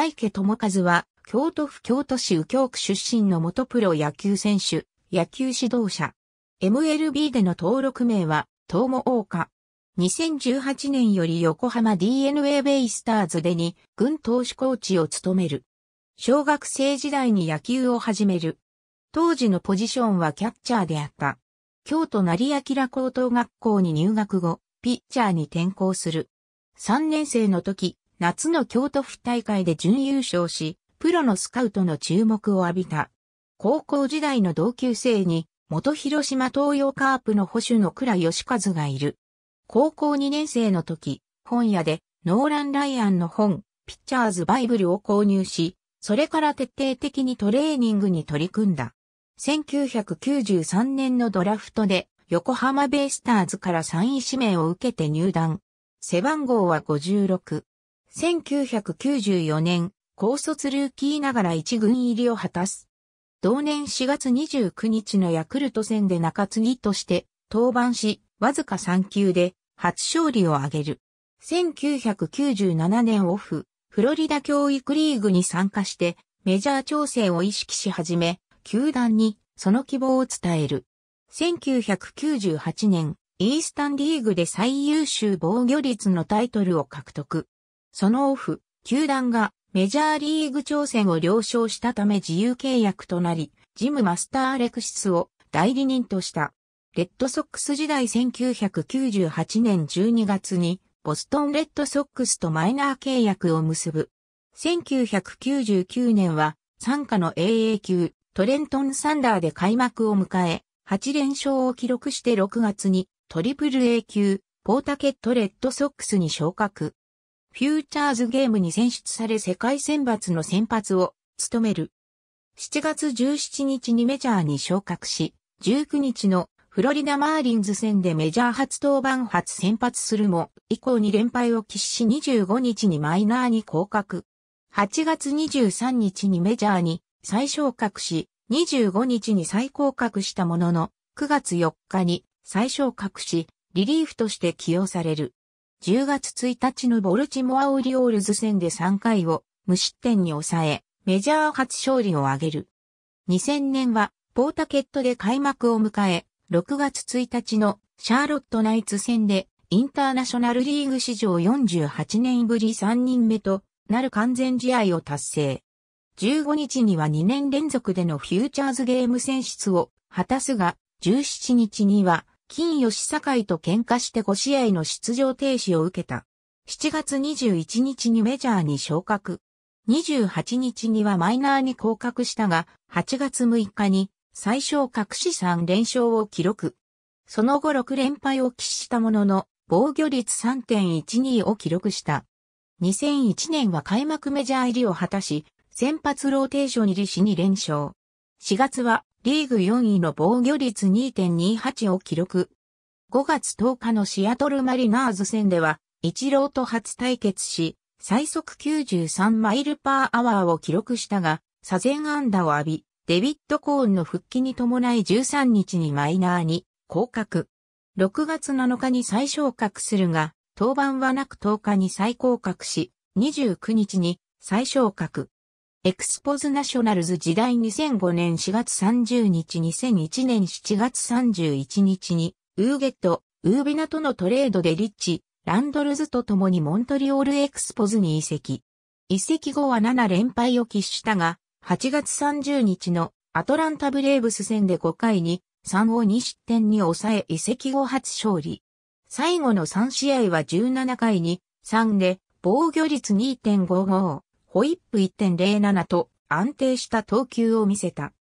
大家智和は、京都府京都市右京区出身の元プロ野球選手、野球指導者。MLB での登録名は、東も大岡。2018年より横浜 DNA ベイスターズでに、軍投手コーチを務める。小学生時代に野球を始める。当時のポジションはキャッチャーであった。京都成明高等学校に入学後、ピッチャーに転校する。3年生の時、夏の京都府大会で準優勝し、プロのスカウトの注目を浴びた。高校時代の同級生に、元広島東洋カープの保守の倉義和がいる。高校2年生の時、本屋でノーラン・ライアンの本、ピッチャーズ・バイブルを購入し、それから徹底的にトレーニングに取り組んだ。1993年のドラフトで横浜ベイスターズから3位指名を受けて入団。背番号は56。1994年、高卒ルーキーながら一軍入りを果たす。同年4月29日のヤクルト戦で中継ぎとして登板し、わずか3球で初勝利を挙げる。1997年オフ、フロリダ教育リーグに参加してメジャー調整を意識し始め、球団にその希望を伝える。1998年、イースタンリーグで最優秀防御率のタイトルを獲得。そのオフ、球団がメジャーリーグ挑戦を了承したため自由契約となり、ジム・マスター・アレクシスを代理人とした。レッドソックス時代1998年12月に、ボストンレッドソックスとマイナー契約を結ぶ。1999年は、参加の AA 級、トレントン・サンダーで開幕を迎え、8連勝を記録して6月に、トリプル A 級、ポータケット・レッドソックスに昇格。フューチャーズゲームに選出され世界選抜の先発を務める。7月17日にメジャーに昇格し、19日のフロリダマーリンズ戦でメジャー初登板初先発するも、以降に連敗を喫し25日にマイナーに降格。8月23日にメジャーに再昇格し、25日に再降格したものの、9月4日に再昇格し、リリーフとして起用される。10月1日のボルチモアオリオールズ戦で3回を無失点に抑え、メジャー初勝利を挙げる。2000年はポータケットで開幕を迎え、6月1日のシャーロットナイツ戦でインターナショナルリーグ史上48年ぶり3人目となる完全試合を達成。15日には2年連続でのフューチャーズゲーム選出を果たすが、17日には金吉堺と喧嘩して5試合の出場停止を受けた。7月21日にメジャーに昇格。28日にはマイナーに降格したが、8月6日に最小格子3連勝を記録。その後6連敗を喫したものの、防御率3.12を記録した。2001年は開幕メジャー入りを果たし、先発ローテーション入りし2連勝。4月はリーグ4位の防御率2.28を記録。5月10日のシアトルマリナーズ戦では、イチローと初対決し、最速93マイルパーアワーを記録したが、左前安打を浴び、デビッド・コーンの復帰に伴い13日にマイナーに降格。6月7日に再昇格するが、登板はなく10日に再降格し、29日に再昇格。エクスポズナショナルズ時代2005年4月30日2001年7月31日に、ウーゲット、ウービナとのトレードでリッチ、ランドルズと共にモントリオールエクスポズに移籍。移籍後は7連敗を喫したが、8月30日のアトランタブレーブス戦で5回に3を2失点に抑え移籍後初勝利。最後の3試合は17回に3で防御率2.55。ホイップ1.07と安定した投球を見せた。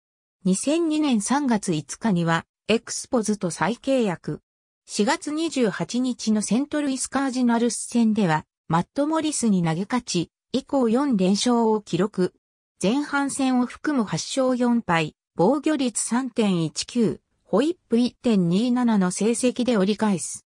2002年3月5日には、エクスポズと再契約。4月28日のセントルイスカージナルス戦では、マット・モリスに投げ勝ち、以降4連勝を記録。前半戦を含む8勝4敗、防御率3.19、ホイップ1.27の成績で折り返す。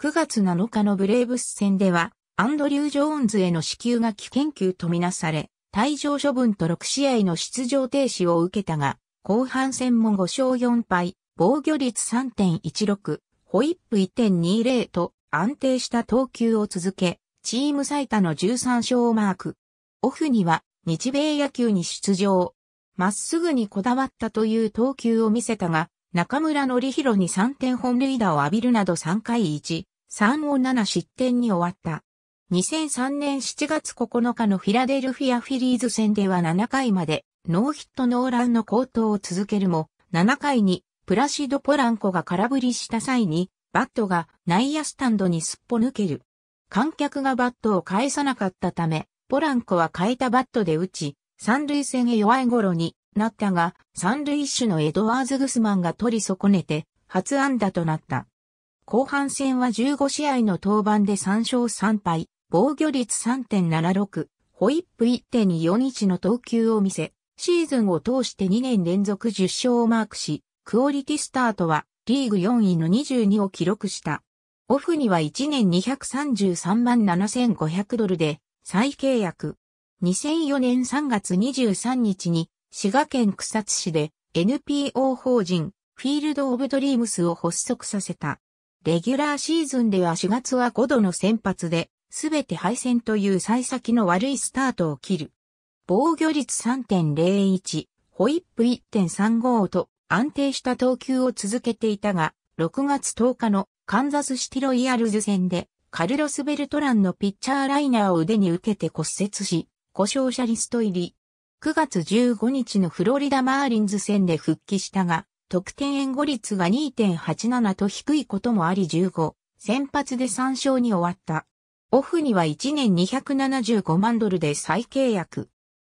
9月7日のブレーブス戦では、アンドリュー・ジョーンズへの支給が危険球とみなされ、退場処分と6試合の出場停止を受けたが、後半戦も5勝4敗、防御率3.16、ホイップ1.20と安定した投球を続け、チーム最多の13勝をマーク。オフには日米野球に出場。まっすぐにこだわったという投球を見せたが、中村ひ弘に3点本塁打を浴びるなど3回1、3を7失点に終わった。2003年7月9日のフィラデルフィアフィリーズ戦では7回までノーヒットノーランの高騰を続けるも、7回にプラシド・ポランコが空振りした際に、バットが内野スタンドにすっぽ抜ける。観客がバットを返さなかったため、ポランコは変えたバットで打ち、三塁線へ弱い頃になったが、三塁手のエドワーズ・グスマンが取り損ねて、初安打となった。後半戦は15試合の登板で3勝3敗、防御率3.76、ホイップ1.41の投球を見せ、シーズンを通して2年連続10勝をマークし、クオリティスタートはリーグ4位の22を記録した。オフには1年233万7500ドルで再契約。2004年3月23日に滋賀県草津市で NPO 法人フィールド・オブ・ドリームスを発足させた。レギュラーシーズンでは4月は5度の先発ですべて敗戦という幸先の悪いスタートを切る。防御率3.01、ホイップ1.35と安定した投球を続けていたが、6月10日のカンザスシティロイヤルズ戦で、カルロス・ベルトランのピッチャーライナーを腕に受けて骨折し、故障者リスト入り。9月15日のフロリダ・マーリンズ戦で復帰したが、得点援護率が2.87と低いこともあり15、先発で3勝に終わった。オフには1年275万ドルで再契約。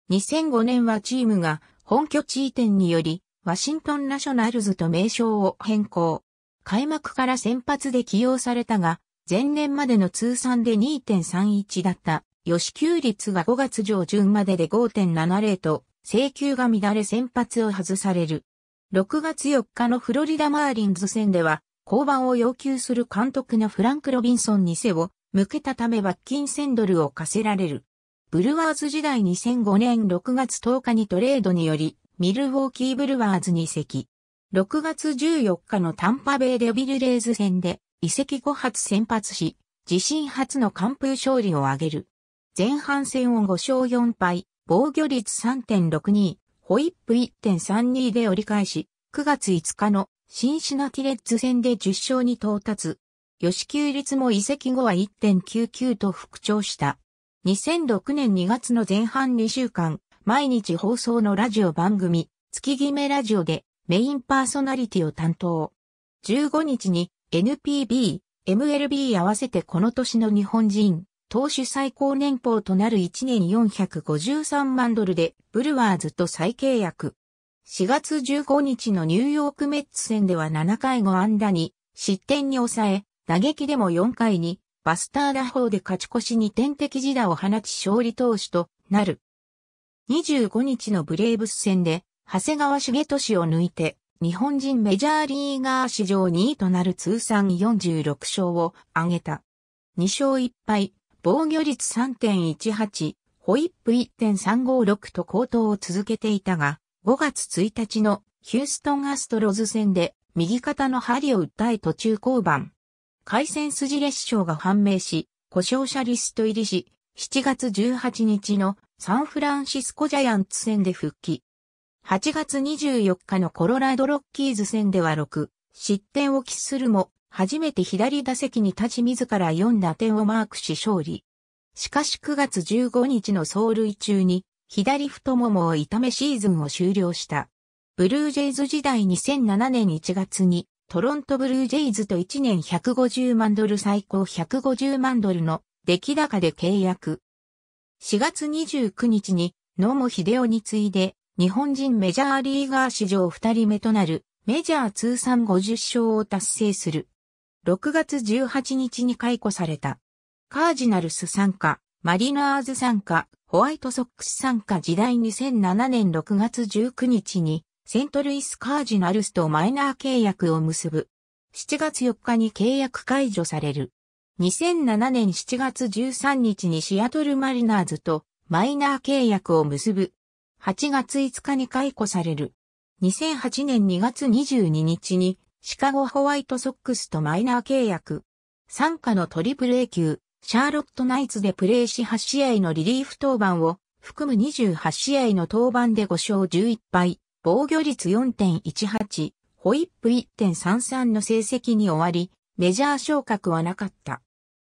2005年はチームが本拠地移転により、ワシントンナショナルズと名称を変更。開幕から先発で起用されたが、前年までの通算で2.31だった吉給率が5月上旬までで5.70と、請求が乱れ先発を外される。6月4日のフロリダマーリンズ戦では、降板を要求する監督のフランク・ロビンソンに背を向けたため罰金1000ドルを課せられる。ブルワーズ時代2005年6月10日にトレードにより、ミルウォーキーブルワーズに移籍。6月14日のタンパベイデビルレーズ戦で、移籍後発先発し、自身初の完封勝利を挙げる。前半戦を5勝4敗、防御率3.62、ホイップ1.32で折り返し、9月5日のシンシナティレッズ戦で10勝に到達。吉久率も移籍後は1.99と復調した。2006年2月の前半2週間、毎日放送のラジオ番組、月決めラジオでメインパーソナリティを担当。15日に NPB、MLB 合わせてこの年の日本人、投手最高年俸となる1年453万ドルでブルワーズと再契約。4月15日のニューヨークメッツ戦では7回5安打に失点に抑え、打撃でも4回にバスター打法で勝ち越しに点的自打を放ち勝利投手となる。25日のブレーブス戦で、長谷川茂俊を抜いて、日本人メジャーリーガー史上2位となる通算46勝を挙げた。2勝1敗、防御率3.18、ホイップ1.356と高騰を続けていたが、5月1日のヒューストンアストロズ戦で右肩の針を訴え途中降板。回線筋列傷が判明し、故障者リスト入りし、7月18日のサンフランシスコジャイアンツ戦で復帰。8月24日のコロラドロッキーズ戦では6、失点を喫するも、初めて左打席に立ち自ら4打点をマークし勝利。しかし9月15日の走塁中に、左太ももを痛めシーズンを終了した。ブルージェイズ時代2007年1月にトロントブルージェイズと1年150万ドル最高150万ドルの出来高で契約。4月29日に野茂秀夫に次いで日本人メジャーリーガー史上2人目となるメジャー通算50勝を達成する。6月18日に解雇された。カージナルス参加、マリナーズ参加、ホワイトソックス参加時代2007年6月19日にセントルイスカージナルスとマイナー契約を結ぶ。7月4日に契約解除される。2007年7月13日にシアトルマリナーズとマイナー契約を結ぶ。8月5日に解雇される。2008年2月22日にシカゴホワイトソックスとマイナー契約。参加のトリプル A 級、シャーロットナイツでプレーし8試合のリリーフ登板を含む28試合の登板で5勝11敗。防御率4.18、ホイップ1.33の成績に終わり、メジャー昇格はなかった。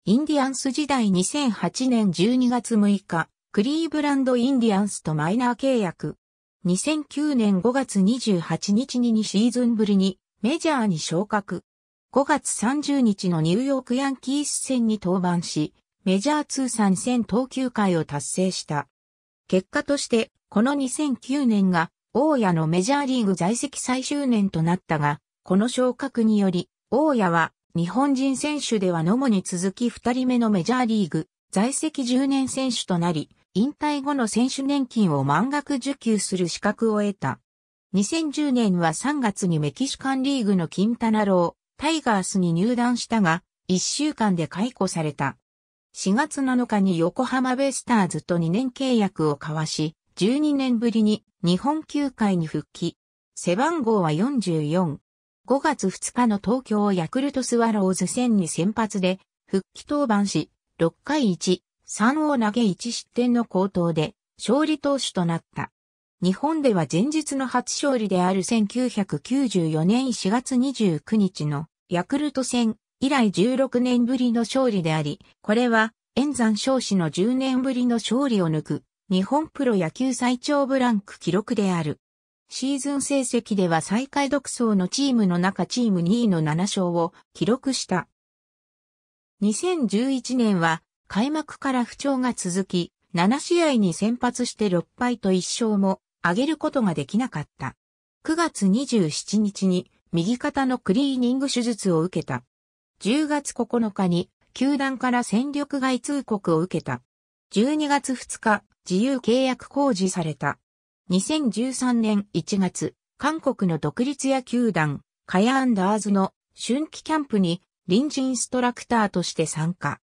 インディアンス時代2008年12月6日、クリーブランドインディアンスとマイナー契約。2009年5月28日に2シーズンぶりにメジャーに昇格。5月30日のニューヨークヤンキース戦に登板し、メジャー通算戦投球回を達成した。結果として、この2009年が大谷のメジャーリーグ在籍最終年となったが、この昇格により、大谷は日本人選手では野茂に続き2人目のメジャーリーグ在籍10年選手となり、引退後の選手年金を満額受給する資格を得た。2010年は3月にメキシカンリーグのキンタナロー、タイガースに入団したが、1週間で解雇された。4月7日に横浜ベイスターズと2年契約を交わし、12年ぶりに日本球界に復帰。背番号は44。5月2日の東京ヤクルトスワローズ戦に先発で復帰登板し、6回1、3を投げ1失点の好投で勝利投手となった。日本では前日の初勝利である1994年4月29日のヤクルト戦以来16年ぶりの勝利であり、これは、円山少子の10年ぶりの勝利を抜く日本プロ野球最長ブランク記録である。シーズン成績では最下位独走のチームの中チーム2位の7勝を記録した。2011年は開幕から不調が続き、7試合に先発して6敗と1勝も上げることができなかった。9月27日に右肩のクリーニング手術を受けた。10月9日に球団から戦力外通告を受けた。12月2日、自由契約公示された。2013年1月、韓国の独立野球団、カヤアンダーズの春季キャンプに臨時インストラクターとして参加。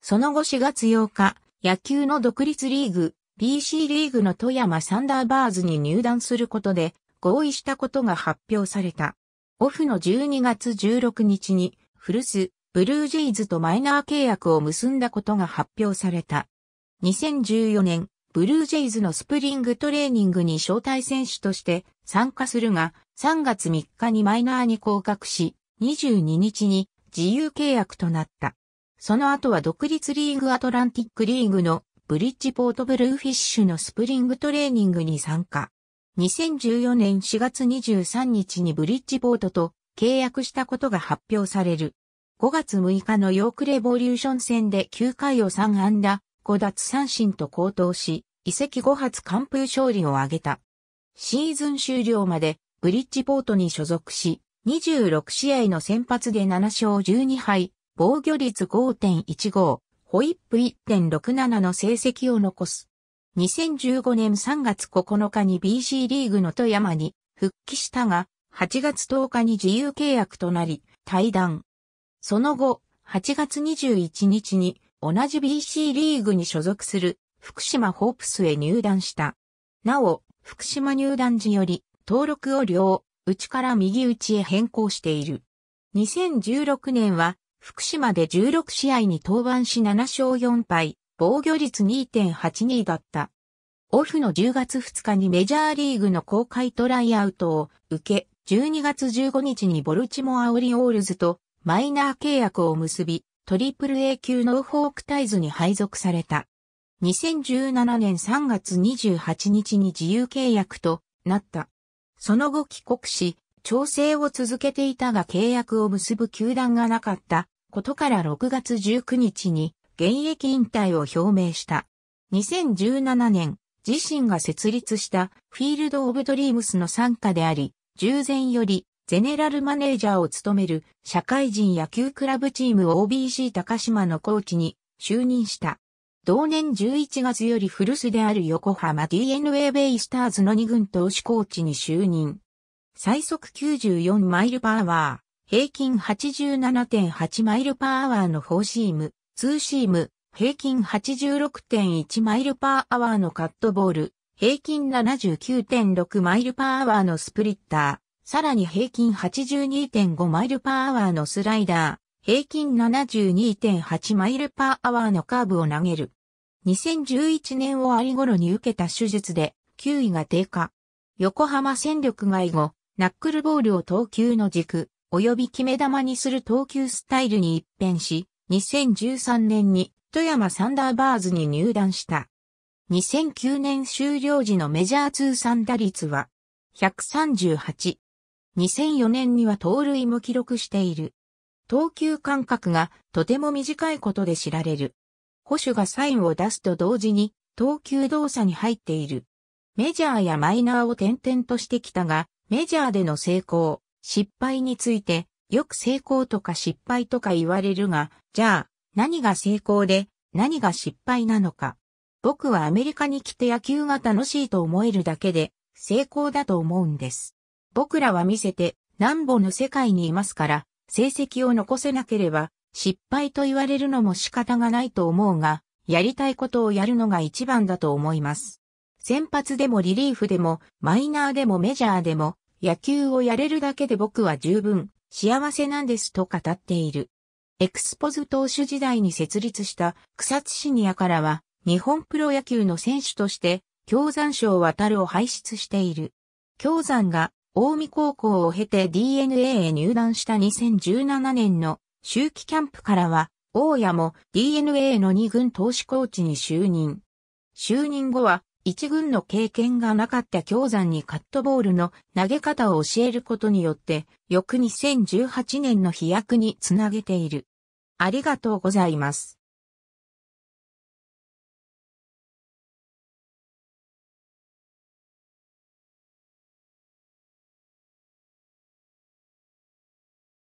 その後4月8日、野球の独立リーグ、BC リーグの富山サンダーバーズに入団することで合意したことが発表された。オフの12月16日に、古巣、ブルージェイズとマイナー契約を結んだことが発表された。2014年、ブルージェイズのスプリングトレーニングに招待選手として参加するが、3月3日にマイナーに降格し、22日に自由契約となった。その後は独立リーグアトランティックリーグのブリッジポートブルーフィッシュのスプリングトレーニングに参加。2014年4月23日にブリッジポートと契約したことが発表される。5月6日のヨークレボリューション戦で9回を3安打、5奪三振と高騰し、移籍5発完封勝利を挙げた。シーズン終了までブリッジポートに所属し、26試合の先発で7勝12敗、防御率5.15、ホイップ1.67の成績を残す。2015年3月9日に BC リーグの富山に復帰したが、8月10日に自由契約となり、退団。その後、8月21日に同じ BC リーグに所属する福島ホープスへ入団した。なお、福島入団時より登録を両、内から右打ちへ変更している。2016年は福島で16試合に登板し7勝4敗、防御率2.82だった。オフの10月2日にメジャーリーグの公開トライアウトを受け、12月15日にボルチモアオリオールズとマイナー契約を結び、トリプル A 級ノーフォークタイズに配属された。2017年3月28日に自由契約となった。その後帰国し、調整を続けていたが契約を結ぶ球団がなかったことから6月19日に現役引退を表明した。2017年、自身が設立したフィールド・オブ・ドリームスの参加であり、従前よりゼネラルマネージャーを務める社会人野球クラブチーム OBC 高島のコーチに就任した。同年11月より古巣である横浜 DNA ベイスターズの2軍投手コーチに就任。最速94マイルパワー、平均87.8マイルパーワーのフォーシーム、ツーシーム、平均86.1マイルパーアワーのカットボール、平均79.6マイルパーアワーのスプリッター。さらに平均82.5マイルパーアワーのスライダー、平均72.8マイルパーアワーのカーブを投げる。2011年終わり頃に受けた手術で、球威が低下。横浜戦力外後、ナックルボールを投球の軸、及び決め球にする投球スタイルに一変し、2013年に富山サンダーバーズに入団した。2009年終了時のメジャー通算打率は138、2004年には盗塁も記録している。投球間隔がとても短いことで知られる。保守がサインを出すと同時に投球動作に入っている。メジャーやマイナーを転々としてきたが、メジャーでの成功、失敗について、よく成功とか失敗とか言われるが、じゃあ、何が成功で、何が失敗なのか。僕はアメリカに来て野球が楽しいと思えるだけで、成功だと思うんです。僕らは見せて、何本の世界にいますから、成績を残せなければ、失敗と言われるのも仕方がないと思うが、やりたいことをやるのが一番だと思います。先発でもリリーフでも、マイナーでもメジャーでも、野球をやれるだけで僕は十分、幸せなんですと語っている。エクスポズ投手時代に設立した草津シニアからは、日本プロ野球の選手として、京山賞渡るを輩出している。京山が大見高校を経て DNA へ入団した2017年の秋季キャンプからは、大谷も DNA の2軍投手コーチに就任。就任後は、1軍の経験がなかった京山にカットボールの投げ方を教えることによって、翌2018年の飛躍につなげている。ありがとうございます。